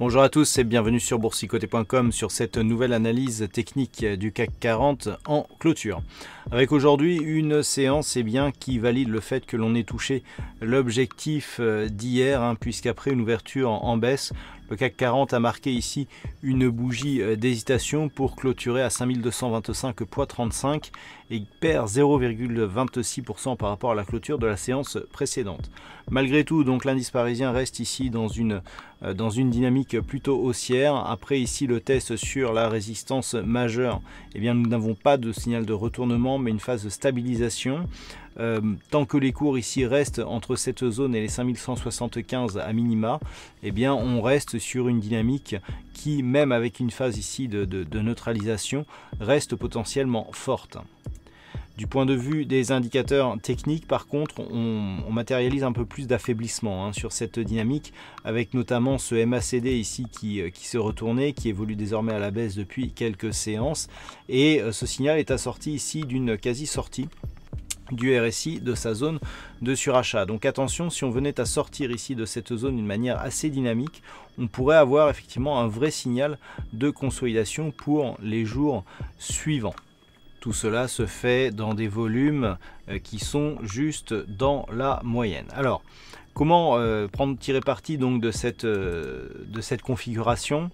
Bonjour à tous et bienvenue sur boursicoté.com sur cette nouvelle analyse technique du CAC 40 en clôture. Avec aujourd'hui une séance et eh bien, qui valide le fait que l'on ait touché l'objectif euh, d'hier, hein, puisqu'après une ouverture en baisse, le CAC 40 a marqué ici une bougie euh, d'hésitation pour clôturer à 5225 poids 35 et perd 0,26% par rapport à la clôture de la séance précédente. Malgré tout, donc l'indice parisien reste ici dans une, euh, dans une dynamique plutôt haussière. Après ici le test sur la résistance majeure, eh bien, nous n'avons pas de signal de retournement mais une phase de stabilisation. Euh, tant que les cours ici restent entre cette zone et les 5175 à minima, eh bien on reste sur une dynamique qui, même avec une phase ici de, neutralisation, reste potentiellement forte. Du point de vue des indicateurs techniques, par contre, on, matérialise un peu plus d'affaiblissement hein, sur cette dynamique, avec notamment ce MACD ici qui, euh, qui s'est retourné, qui évolue désormais à la baisse depuis quelques séances, et euh, ce signal est assorti ici d'une quasi-sortie du RSI de sa zone de surachat. Donc attention, si on venait à sortir ici de cette zone d'une manière assez dynamique, on pourrait avoir effectivement un vrai signal de consolidation pour les jours suivants. Tout cela se fait dans des volumes euh, qui sont juste dans la moyenne. Alors, Comment euh, prendre tirer parti donc de cette, euh, configuration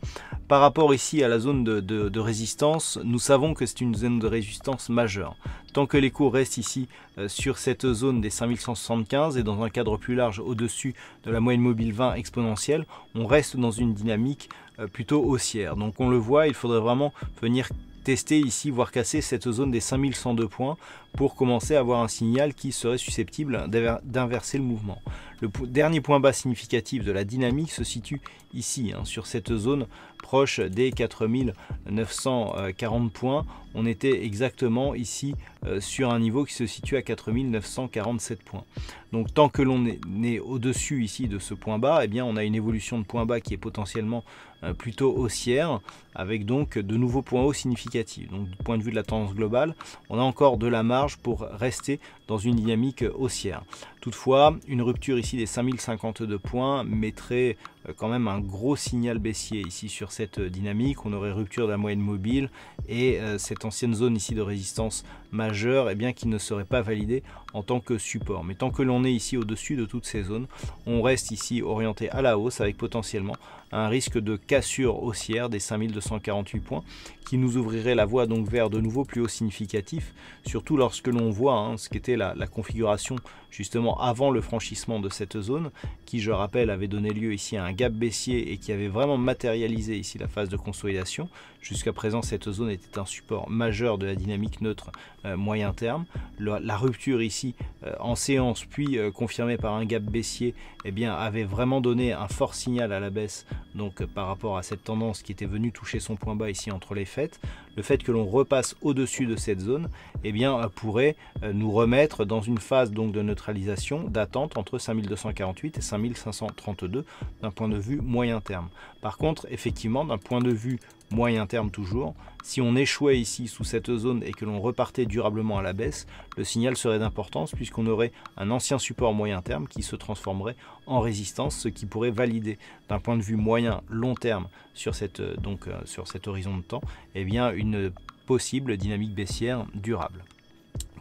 Par rapport ici à la zone de, résistance, nous savons que c'est une zone de résistance majeure. Tant que les cours restent ici euh, sur cette zone des 5175 et dans un cadre plus large au-dessus de la moyenne mobile 20 exponentielle, on reste dans une dynamique plutôt haussière. Donc on le voit, il faudrait vraiment venir tester ici, voire casser cette zone des 5102 points pour commencer à avoir un signal qui serait susceptible d'inverser le mouvement. Le dernier point bas significatif de la dynamique se situe ici, hein, sur cette zone proche des 4940 points. On était exactement ici euh, sur un niveau qui se situe à 4947 points. Donc tant que l'on est, au-dessus ici de ce point bas, et eh bien, on a une évolution de point bas qui est potentiellement euh, plutôt haussière, avec donc de nouveaux points hauts significatifs. Donc du point de vue de la tendance globale, on a encore de la marge pour rester dans une dynamique haussière. Toutefois, une rupture ici des 5052 points mettrait euh, quand même un gros signal baissier ici sur cette euh, dynamique. On aurait rupture de la moyenne mobile et euh, cette ancienne zone ici de résistance majeure et eh bien, qui ne serait pas validée en tant que support. Mais tant que l'on est ici au-dessus de toutes ces zones, on reste ici orienté à la hausse avec potentiellement un risque de cassure haussière des 5248 points qui nous ouvrirait la voie donc vers de nouveaux plus hauts significatifs, surtout lorsque l'on voit hein, ce qu'était la, la configuration justement avant le franchissement de cette zone qui, je rappelle, avait donné lieu ici à un gap baissier et qui avait vraiment matérialisé ici la phase de consolidation. Jusqu'à présent, cette zone était un support majeur de la dynamique neutre euh, moyen terme. la rupture ici euh, en séance, puis euh, confirmée par un gap baissier, eh bien, avait vraiment donné un fort signal à la baisse donc par rapport à cette tendance qui était venue toucher son point bas ici entre les fêtes. Le fait que l'on repasse au-dessus de cette zone eh bien, pourrait nous remettre dans une phase donc, de neutralisation d'attente entre 5000 248 et 5532 d'un point de vue moyen terme. Par contre, effectivement, d'un point de vue moyen terme toujours, si on échouait ici sous cette zone et que l'on repartait durablement à la baisse, le signal serait d'importance puisqu'on aurait un ancien support moyen terme qui se transformerait en résistance, ce qui pourrait valider d'un point de vue moyen long terme sur, cette, euh, donc, euh, sur cet horizon de temps, eh bien, une possible dynamique baissière durable.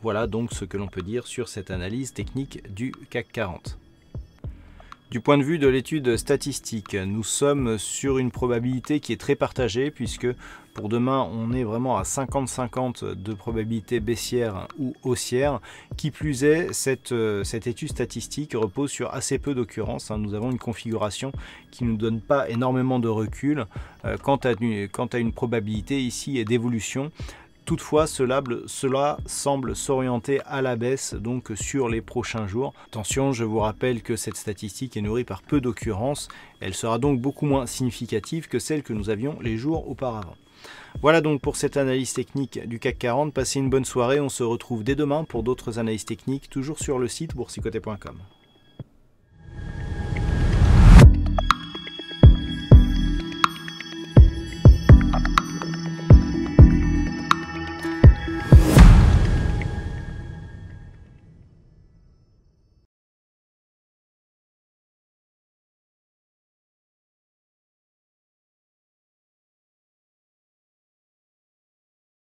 Voilà donc ce que l'on peut dire sur cette analyse technique du CAC 40. Du point de vue de l'étude statistique, nous sommes sur une probabilité qui est très partagée puisque pour demain on est vraiment à 50-50 de probabilité baissière ou haussière. Qui plus est, cette, euh, étude statistique repose sur assez peu d'occurrences. Hein. Nous avons une configuration qui ne nous donne pas énormément de recul euh, quant à une probabilité ici d'évolution. Toutefois, cela, cela semble s'orienter à la baisse donc sur les prochains jours. Attention, je vous rappelle que cette statistique est nourrie par peu d'occurrences. Elle sera donc beaucoup moins significative que celle que nous avions les jours auparavant. Voilà donc pour cette analyse technique du CAC 40. Passez une bonne soirée. On se retrouve dès demain pour d'autres analyses techniques, toujours sur le site boursicoté.com.